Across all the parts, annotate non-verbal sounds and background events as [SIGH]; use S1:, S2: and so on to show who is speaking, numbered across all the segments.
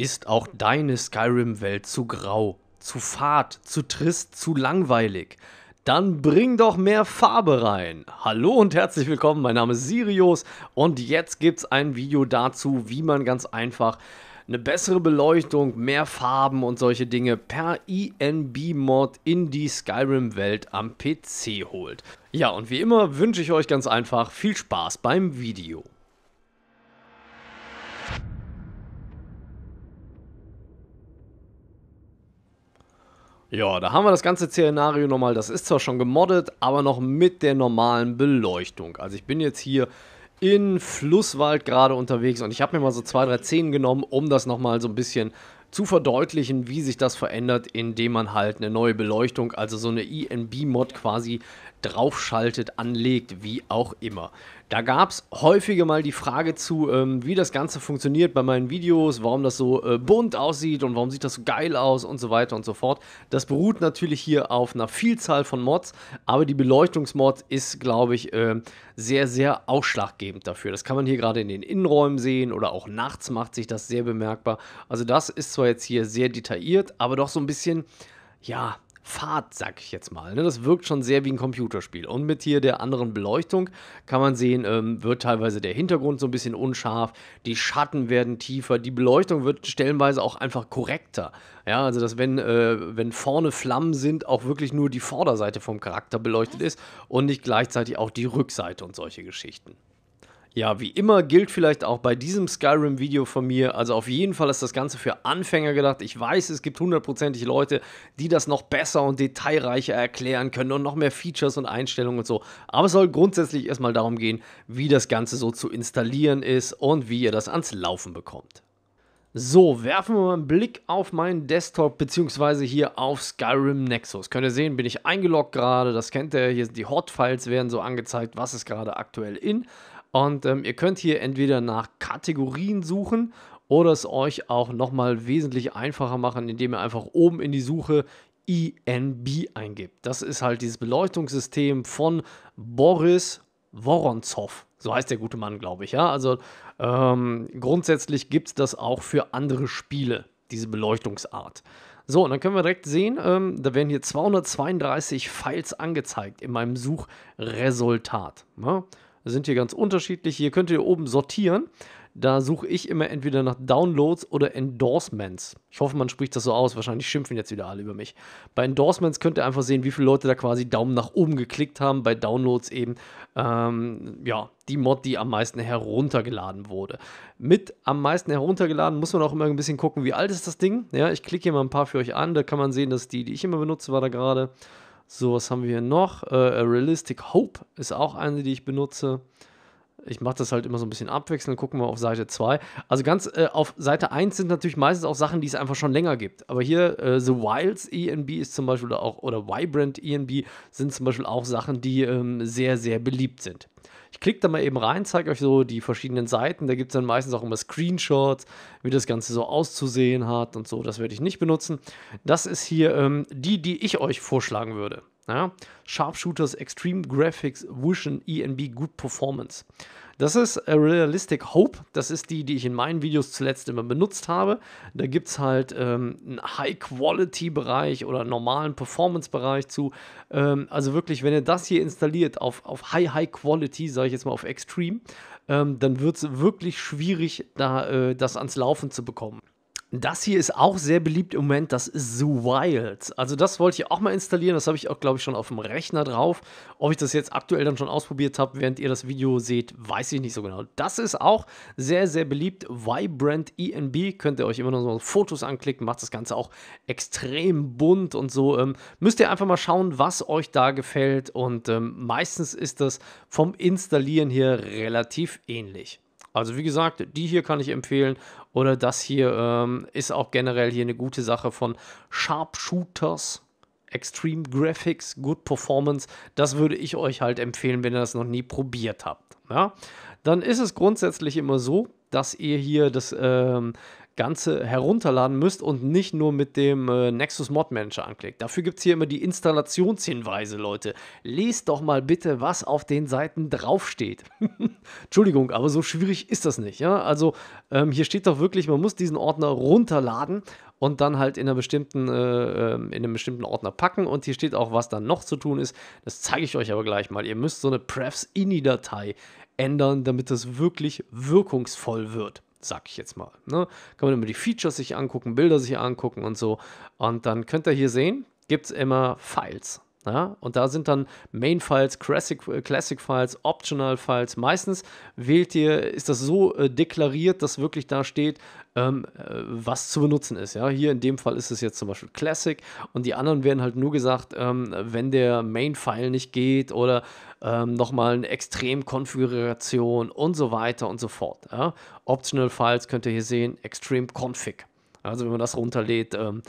S1: Ist auch deine Skyrim-Welt zu grau, zu fad, zu trist, zu langweilig? Dann bring doch mehr Farbe rein. Hallo und herzlich willkommen, mein Name ist Sirius und jetzt gibt's ein Video dazu, wie man ganz einfach eine bessere Beleuchtung, mehr Farben und solche Dinge per INB-Mod in die Skyrim-Welt am PC holt. Ja, und wie immer wünsche ich euch ganz einfach viel Spaß beim Video. Ja, da haben wir das ganze Szenario nochmal. Das ist zwar schon gemoddet, aber noch mit der normalen Beleuchtung. Also ich bin jetzt hier in Flusswald gerade unterwegs und ich habe mir mal so zwei, drei Szenen genommen, um das nochmal so ein bisschen zu verdeutlichen, wie sich das verändert, indem man halt eine neue Beleuchtung, also so eine enb mod quasi draufschaltet, anlegt, wie auch immer. Da gab es häufiger mal die Frage zu, ähm, wie das Ganze funktioniert bei meinen Videos, warum das so äh, bunt aussieht und warum sieht das so geil aus und so weiter und so fort. Das beruht natürlich hier auf einer Vielzahl von Mods, aber die Beleuchtungsmod ist, glaube ich, äh, sehr, sehr ausschlaggebend dafür. Das kann man hier gerade in den Innenräumen sehen oder auch nachts macht sich das sehr bemerkbar. Also das ist zwar jetzt hier sehr detailliert, aber doch so ein bisschen, ja, Fahrt, sag ich jetzt mal. Ne? Das wirkt schon sehr wie ein Computerspiel. Und mit hier der anderen Beleuchtung kann man sehen, ähm, wird teilweise der Hintergrund so ein bisschen unscharf, die Schatten werden tiefer, die Beleuchtung wird stellenweise auch einfach korrekter. Ja, also dass wenn, äh, wenn vorne Flammen sind, auch wirklich nur die Vorderseite vom Charakter beleuchtet ist und nicht gleichzeitig auch die Rückseite und solche Geschichten. Ja, wie immer gilt vielleicht auch bei diesem Skyrim-Video von mir, also auf jeden Fall ist das Ganze für Anfänger gedacht. Ich weiß, es gibt hundertprozentig Leute, die das noch besser und detailreicher erklären können und noch mehr Features und Einstellungen und so. Aber es soll grundsätzlich erstmal darum gehen, wie das Ganze so zu installieren ist und wie ihr das ans Laufen bekommt. So, werfen wir mal einen Blick auf meinen Desktop bzw. hier auf Skyrim Nexus. Könnt ihr sehen, bin ich eingeloggt gerade, das kennt ihr, hier sind die Hotfiles, werden so angezeigt, was ist gerade aktuell in. Und ähm, ihr könnt hier entweder nach Kategorien suchen oder es euch auch nochmal wesentlich einfacher machen, indem ihr einfach oben in die Suche INB eingibt. Das ist halt dieses Beleuchtungssystem von Boris Woronzow. So heißt der gute Mann, glaube ich. Ja? Also ähm, grundsätzlich gibt es das auch für andere Spiele, diese Beleuchtungsart. So, und dann können wir direkt sehen, ähm, da werden hier 232 Files angezeigt in meinem Suchresultat. Ne? sind hier ganz unterschiedlich. Hier könnt ihr oben sortieren. Da suche ich immer entweder nach Downloads oder Endorsements. Ich hoffe, man spricht das so aus. Wahrscheinlich schimpfen jetzt wieder alle über mich. Bei Endorsements könnt ihr einfach sehen, wie viele Leute da quasi Daumen nach oben geklickt haben. Bei Downloads eben, ähm, ja, die Mod, die am meisten heruntergeladen wurde. Mit am meisten heruntergeladen muss man auch immer ein bisschen gucken, wie alt ist das Ding. Ja, ich klicke hier mal ein paar für euch an. Da kann man sehen, dass die, die ich immer benutze, war da gerade. So, was haben wir hier noch? Äh, Realistic Hope ist auch eine, die ich benutze. Ich mache das halt immer so ein bisschen abwechselnd, gucken wir auf Seite 2. Also ganz äh, auf Seite 1 sind natürlich meistens auch Sachen, die es einfach schon länger gibt. Aber hier äh, The Wilds ENB ist zum Beispiel auch, oder Vibrant ENB sind zum Beispiel auch Sachen, die ähm, sehr, sehr beliebt sind. Ich klicke da mal eben rein, zeige euch so die verschiedenen Seiten. Da gibt es dann meistens auch immer Screenshots, wie das Ganze so auszusehen hat und so. Das werde ich nicht benutzen. Das ist hier ähm, die, die ich euch vorschlagen würde. Ja? Sharpshooters, Extreme Graphics, Vision, ENB, Good Performance. Das ist a Realistic Hope. Das ist die, die ich in meinen Videos zuletzt immer benutzt habe. Da gibt es halt ähm, einen High-Quality-Bereich oder einen normalen Performance-Bereich zu. Ähm, also wirklich, wenn ihr das hier installiert auf, auf High-High-Quality, sage ich jetzt mal auf Extreme, ähm, dann wird es wirklich schwierig, da, äh, das ans Laufen zu bekommen. Das hier ist auch sehr beliebt im Moment, das ist The Wild. Also das wollte ich auch mal installieren, das habe ich auch, glaube ich, schon auf dem Rechner drauf. Ob ich das jetzt aktuell dann schon ausprobiert habe, während ihr das Video seht, weiß ich nicht so genau. Das ist auch sehr, sehr beliebt. Vibrant ENB, könnt ihr euch immer noch so Fotos anklicken, macht das Ganze auch extrem bunt und so. Ähm, müsst ihr einfach mal schauen, was euch da gefällt und ähm, meistens ist das vom Installieren hier relativ ähnlich. Also wie gesagt, die hier kann ich empfehlen oder das hier ähm, ist auch generell hier eine gute Sache von Sharpshooters. Extreme Graphics, Good Performance, das würde ich euch halt empfehlen, wenn ihr das noch nie probiert habt. Ja? Dann ist es grundsätzlich immer so, dass ihr hier das ähm, Ganze herunterladen müsst und nicht nur mit dem äh, Nexus Mod Manager anklickt. Dafür gibt es hier immer die Installationshinweise, Leute. Lest doch mal bitte, was auf den Seiten draufsteht. [LAUGHS] Entschuldigung, aber so schwierig ist das nicht. Ja? Also ähm, hier steht doch wirklich, man muss diesen Ordner runterladen und dann halt in, einer bestimmten, äh, ähm, in einem bestimmten Ordner packen. Und hier steht auch, was dann noch zu tun ist. Das zeige ich euch aber gleich mal. Ihr müsst so eine Prefs-Ini-Datei ändern, damit das wirklich wirkungsvoll wird sag ich jetzt mal. Ne? Kann man immer die Features sich angucken, Bilder sich angucken und so. Und dann könnt ihr hier sehen, gibt es immer Files. Ja? Und da sind dann Main-Files, Classic-Files, äh, Classic files optional files Meistens wählt ihr, ist das so äh, deklariert, dass wirklich da steht, ähm, äh, was zu benutzen ist. Ja? Hier in dem Fall ist es jetzt zum Beispiel Classic und die anderen werden halt nur gesagt, ähm, wenn der Main-File nicht geht oder ähm, nochmal eine Extrem-Konfiguration und so weiter und so fort. Ja? Optional-Files könnt ihr hier sehen, Extreme-Config. Also wenn man das runterlädt, ähm,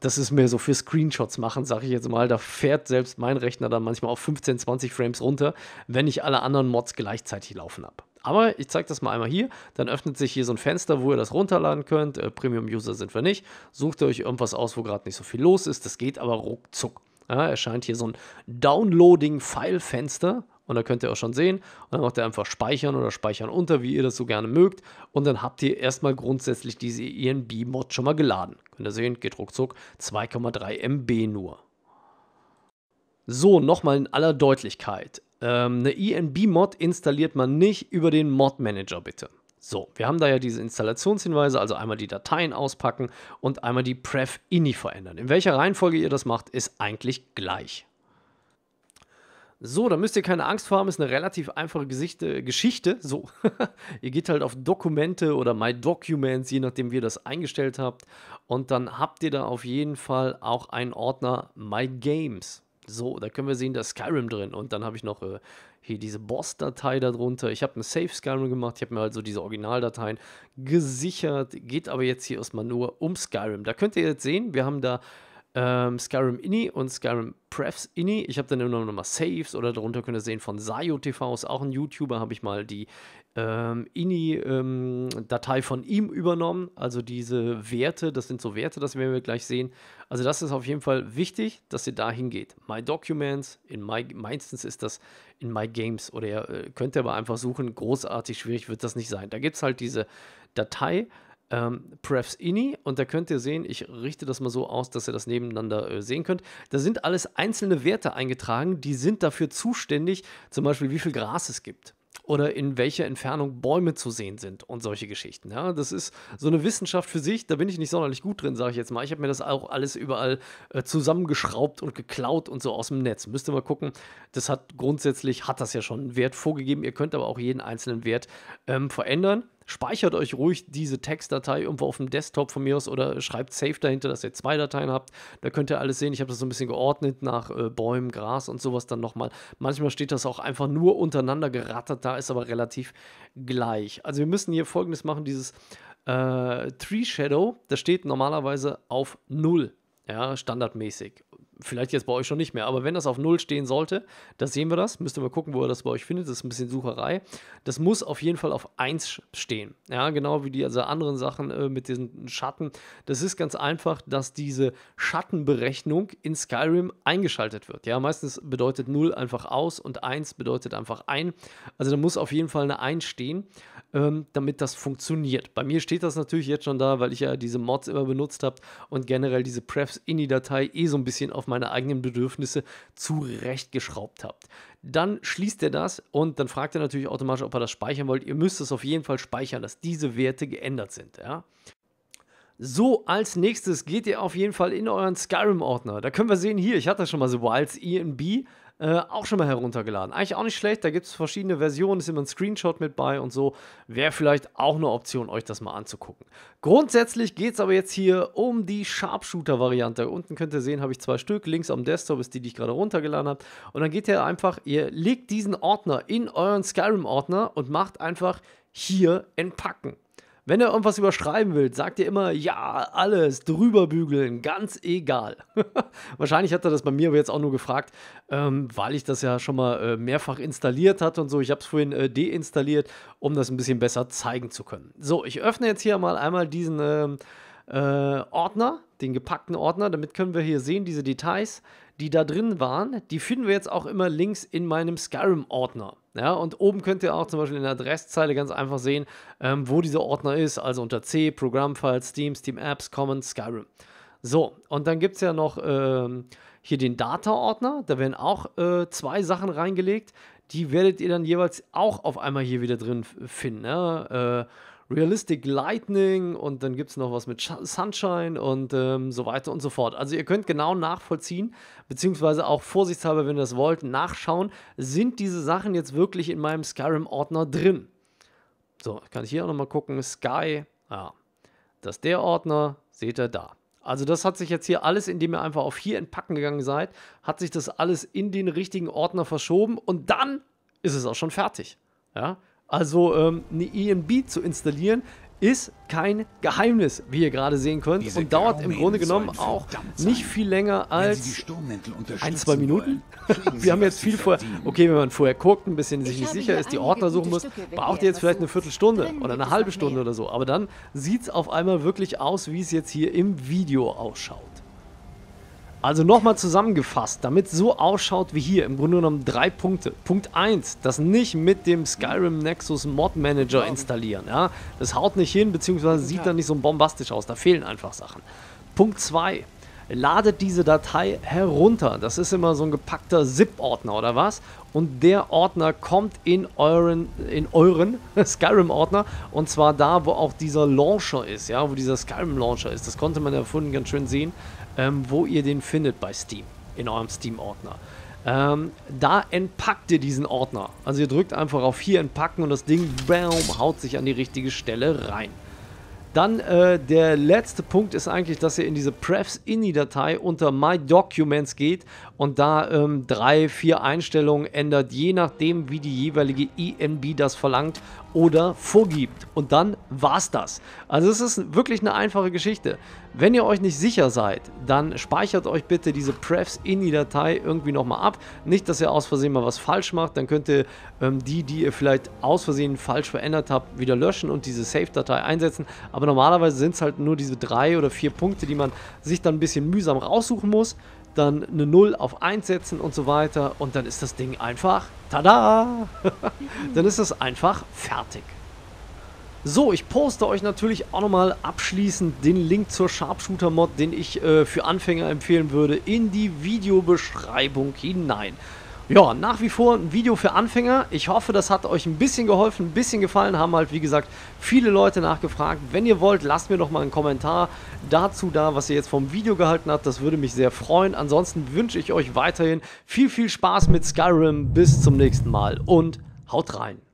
S1: das ist mir so für Screenshots machen, sage ich jetzt mal. Da fährt selbst mein Rechner dann manchmal auf 15, 20 Frames runter, wenn ich alle anderen Mods gleichzeitig laufen habe. Aber ich zeige das mal einmal hier. Dann öffnet sich hier so ein Fenster, wo ihr das runterladen könnt. Äh, Premium-User sind wir nicht. Sucht euch irgendwas aus, wo gerade nicht so viel los ist. Das geht aber ruckzuck. Ja, erscheint hier so ein Downloading-File-Fenster und da könnt ihr auch schon sehen. Und dann macht ihr einfach Speichern oder Speichern unter, wie ihr das so gerne mögt. Und dann habt ihr erstmal grundsätzlich diese ENB-Mod schon mal geladen. Könnt ihr sehen, geht ruckzuck 2,3 MB nur. So, nochmal in aller Deutlichkeit. Ähm, eine ENB-Mod installiert man nicht über den Mod-Manager, bitte. So, wir haben da ja diese Installationshinweise, also einmal die Dateien auspacken und einmal die Pref ini verändern. In welcher Reihenfolge ihr das macht, ist eigentlich gleich. So, da müsst ihr keine Angst vor haben, ist eine relativ einfache Gesichte, äh, Geschichte. So, [LAUGHS] ihr geht halt auf Dokumente oder My Documents, je nachdem, wie ihr das eingestellt habt. Und dann habt ihr da auf jeden Fall auch einen Ordner My Games. So, da können wir sehen, da ist Skyrim drin. Und dann habe ich noch äh, hier diese Boss-Datei darunter. Ich habe einen Safe Skyrim gemacht. Ich habe mir halt so diese Originaldateien gesichert. Geht aber jetzt hier erstmal nur um Skyrim. Da könnt ihr jetzt sehen, wir haben da ähm, Skyrim Inni und Skyrim Prefs Inni. Ich habe dann immer noch mal Saves oder darunter könnt ihr sehen von Sayo TV, ist auch ein YouTuber, habe ich mal die ähm, Inni-Datei ähm, von ihm übernommen. Also diese Werte, das sind so Werte, das werden wir gleich sehen. Also das ist auf jeden Fall wichtig, dass ihr dahin geht. My Documents, in my, meistens ist das in My Games oder ihr äh, könnt ihr aber einfach suchen, großartig schwierig wird das nicht sein. Da gibt es halt diese Datei, ähm, Prefs Ini und da könnt ihr sehen, ich richte das mal so aus, dass ihr das nebeneinander äh, sehen könnt. Da sind alles einzelne Werte eingetragen, die sind dafür zuständig, zum Beispiel wie viel Gras es gibt oder in welcher Entfernung Bäume zu sehen sind und solche Geschichten. Ja, das ist so eine Wissenschaft für sich, da bin ich nicht sonderlich gut drin, sage ich jetzt mal. Ich habe mir das auch alles überall äh, zusammengeschraubt und geklaut und so aus dem Netz. Müsst ihr mal gucken, das hat grundsätzlich, hat das ja schon einen Wert vorgegeben. Ihr könnt aber auch jeden einzelnen Wert ähm, verändern. Speichert euch ruhig diese Textdatei irgendwo auf dem Desktop von mir aus oder schreibt Save dahinter, dass ihr zwei Dateien habt. Da könnt ihr alles sehen. Ich habe das so ein bisschen geordnet nach äh, Bäumen, Gras und sowas dann nochmal. Manchmal steht das auch einfach nur untereinander gerattert, da ist aber relativ gleich. Also wir müssen hier folgendes machen, dieses äh, Tree Shadow, das steht normalerweise auf 0, ja, standardmäßig. Vielleicht jetzt bei euch schon nicht mehr, aber wenn das auf Null stehen sollte, das sehen wir das. Müsst ihr mal gucken, wo ihr das bei euch findet. Das ist ein bisschen Sucherei. Das muss auf jeden Fall auf 1 stehen. Ja, genau wie die also anderen Sachen äh, mit diesen Schatten. Das ist ganz einfach, dass diese Schattenberechnung in Skyrim eingeschaltet wird. Ja, meistens bedeutet 0 einfach aus und 1 bedeutet einfach ein. Also da muss auf jeden Fall eine 1 stehen, ähm, damit das funktioniert. Bei mir steht das natürlich jetzt schon da, weil ich ja diese Mods immer benutzt habe und generell diese prefs in die datei eh so ein bisschen auf meine eigenen Bedürfnisse zurechtgeschraubt habt. Dann schließt er das und dann fragt er natürlich automatisch, ob er das speichern wollt. Ihr müsst es auf jeden Fall speichern, dass diese Werte geändert sind. Ja? So, als nächstes geht ihr auf jeden Fall in euren Skyrim-Ordner. Da können wir sehen, hier, ich hatte schon mal so Wilds ENB, äh, auch schon mal heruntergeladen. Eigentlich auch nicht schlecht, da gibt es verschiedene Versionen, ist immer ein Screenshot mit bei und so. Wäre vielleicht auch eine Option, euch das mal anzugucken. Grundsätzlich geht es aber jetzt hier um die Sharpshooter-Variante. Unten könnt ihr sehen, habe ich zwei Stück. Links am Desktop ist die, die ich gerade runtergeladen habe. Und dann geht ihr einfach, ihr legt diesen Ordner in euren Skyrim-Ordner und macht einfach hier entpacken. Wenn ihr irgendwas überschreiben wollt, sagt ihr immer, ja, alles, drüber bügeln, ganz egal. [LAUGHS] Wahrscheinlich hat er das bei mir aber jetzt auch nur gefragt, ähm, weil ich das ja schon mal äh, mehrfach installiert hatte und so. Ich habe es vorhin äh, deinstalliert, um das ein bisschen besser zeigen zu können. So, ich öffne jetzt hier mal einmal diesen ähm, äh, Ordner, den gepackten Ordner. Damit können wir hier sehen, diese Details, die da drin waren. Die finden wir jetzt auch immer links in meinem Skyrim-Ordner. Ja, und oben könnt ihr auch zum Beispiel in der Adresszeile ganz einfach sehen, ähm, wo dieser Ordner ist, also unter C, Programmfiles, Steam, Steam Apps, Commons, Skyrim. So, und dann gibt es ja noch ähm, hier den Data-Ordner, da werden auch äh, zwei Sachen reingelegt, die werdet ihr dann jeweils auch auf einmal hier wieder drin finden. Ne? Äh, Realistic Lightning und dann gibt es noch was mit Sunshine und ähm, so weiter und so fort. Also ihr könnt genau nachvollziehen, beziehungsweise auch vorsichtshalber, wenn ihr das wollt, nachschauen, sind diese Sachen jetzt wirklich in meinem Skyrim-Ordner drin. So, kann ich hier auch nochmal gucken, Sky, ja, das ist der Ordner, seht ihr da. Also das hat sich jetzt hier alles, indem ihr einfach auf hier entpacken gegangen seid, hat sich das alles in den richtigen Ordner verschoben und dann ist es auch schon fertig. Ja, also ähm, eine EMB zu installieren ist kein Geheimnis, wie ihr gerade sehen könnt, Diese und dauert im Grunde genommen auch nicht viel länger als ein, zwei Minuten. Wollen, [LAUGHS] wir haben jetzt viel vorher, okay, wenn man vorher guckt, ein bisschen sich nicht sicher ist, die Ordner suchen muss, braucht ihr jetzt vielleicht eine Viertelstunde oder eine halbe Stunde oder so. Aber dann sieht es auf einmal wirklich aus, wie es jetzt hier im Video ausschaut. Also nochmal zusammengefasst, damit es so ausschaut wie hier, im Grunde genommen drei Punkte. Punkt 1, das nicht mit dem Skyrim Nexus Mod Manager installieren. Ja? Das haut nicht hin, beziehungsweise sieht dann nicht so bombastisch aus, da fehlen einfach Sachen. Punkt 2, ladet diese Datei herunter. Das ist immer so ein gepackter ZIP-Ordner oder was. Und der Ordner kommt in euren, in euren [LAUGHS] Skyrim-Ordner. Und zwar da, wo auch dieser Launcher ist, ja, wo dieser Skyrim-Launcher ist. Das konnte man ja vorhin ganz schön sehen ähm, wo ihr den findet bei Steam, in eurem Steam-Ordner. Ähm, da entpackt ihr diesen Ordner. Also ihr drückt einfach auf hier entpacken und das Ding bam, haut sich an die richtige Stelle rein. Dann äh, der letzte Punkt ist eigentlich, dass ihr in diese prefs in die datei unter My Documents geht und da ähm, drei, vier Einstellungen ändert, je nachdem, wie die jeweilige INB das verlangt oder vorgibt. Und dann war's das. Also es ist wirklich eine einfache Geschichte. Wenn ihr euch nicht sicher seid, dann speichert euch bitte diese Prefs in die Datei irgendwie nochmal ab. Nicht, dass ihr aus Versehen mal was falsch macht, dann könnt ihr ähm, die, die ihr vielleicht aus Versehen falsch verändert habt, wieder löschen und diese Save-Datei einsetzen. Aber normalerweise sind es halt nur diese drei oder vier Punkte, die man sich dann ein bisschen mühsam raussuchen muss dann eine 0 auf 1 setzen und so weiter und dann ist das Ding einfach, tada, [LAUGHS] dann ist das einfach fertig. So, ich poste euch natürlich auch nochmal abschließend den Link zur Sharpshooter-Mod, den ich äh, für Anfänger empfehlen würde, in die Videobeschreibung hinein. Ja, nach wie vor ein Video für Anfänger. Ich hoffe, das hat euch ein bisschen geholfen, ein bisschen gefallen. Haben halt, wie gesagt, viele Leute nachgefragt. Wenn ihr wollt, lasst mir doch mal einen Kommentar dazu da, was ihr jetzt vom Video gehalten habt. Das würde mich sehr freuen. Ansonsten wünsche ich euch weiterhin viel, viel Spaß mit Skyrim. Bis zum nächsten Mal und haut rein.